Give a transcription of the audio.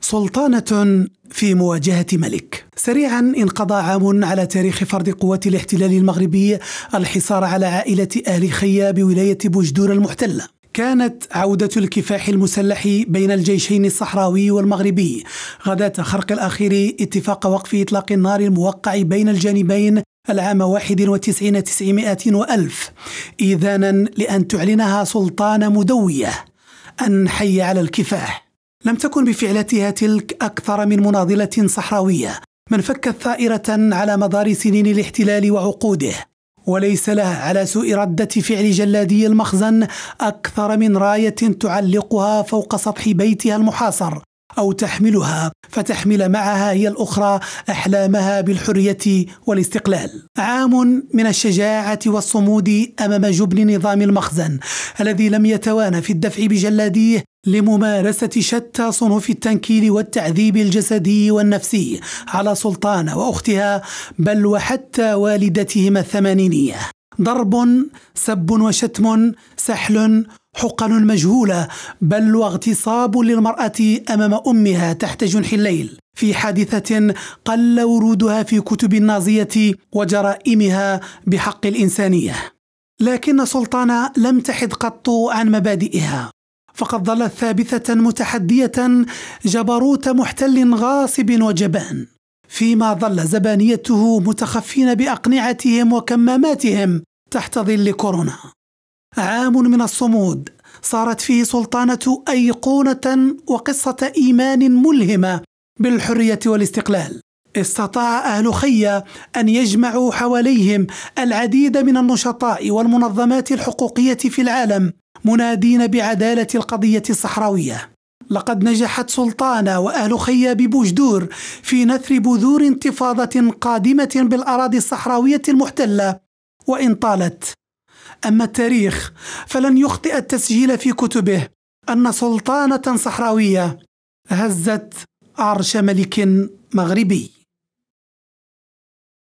سلطانة في مواجهة ملك. سريعا انقضى عام على تاريخ فرض قوات الاحتلال المغربي الحصار على عائلة آل خيا بولاية بوجدور المحتلة. كانت عودة الكفاح المسلح بين الجيشين الصحراوي والمغربي غداة خرق الأخير اتفاق وقف إطلاق النار الموقع بين الجانبين العام 91 900 وألف إذانا لأن تعلنها سلطان مدوية أن حي على الكفاح لم تكن بفعلتها تلك أكثر من مناضلة صحراوية من فكت ثائرة على مدار سنين الاحتلال وعقوده وليس له على سوء ردة فعل جلادي المخزن أكثر من راية تعلقها فوق سطح بيتها المحاصر أو تحملها فتحمل معها هي الأخرى أحلامها بالحرية والاستقلال عام من الشجاعة والصمود أمام جبن نظام المخزن الذي لم يتوانى في الدفع بجلاديه لممارسة شتى صنوف التنكيل والتعذيب الجسدي والنفسي على سلطان وأختها بل وحتى والدتهما الثمانينية ضرب سب وشتم سحل حقن مجهولة بل واغتصاب للمرأة أمام أمها تحت جنح الليل في حادثة قل ورودها في كتب النازية وجرائمها بحق الإنسانية لكن سلطانة لم تحد قط عن مبادئها فقد ظلت ثابتة متحدية جبروت محتل غاصب وجبان فيما ظل زبانيته متخفين بأقنعتهم وكماماتهم تحت ظل كورونا عام من الصمود صارت فيه سلطانة أيقونة وقصة إيمان ملهمة بالحرية والاستقلال استطاع أهل خيا أن يجمعوا حواليهم العديد من النشطاء والمنظمات الحقوقية في العالم منادين بعدالة القضية الصحراوية لقد نجحت سلطانة وأهل خيا ببوجدور في نثر بذور انتفاضة قادمة بالأراضي الصحراوية المحتلة وإن طالت أما التاريخ فلن يخطئ التسجيل في كتبه أن سلطانة صحراوية هزت عرش ملك مغربي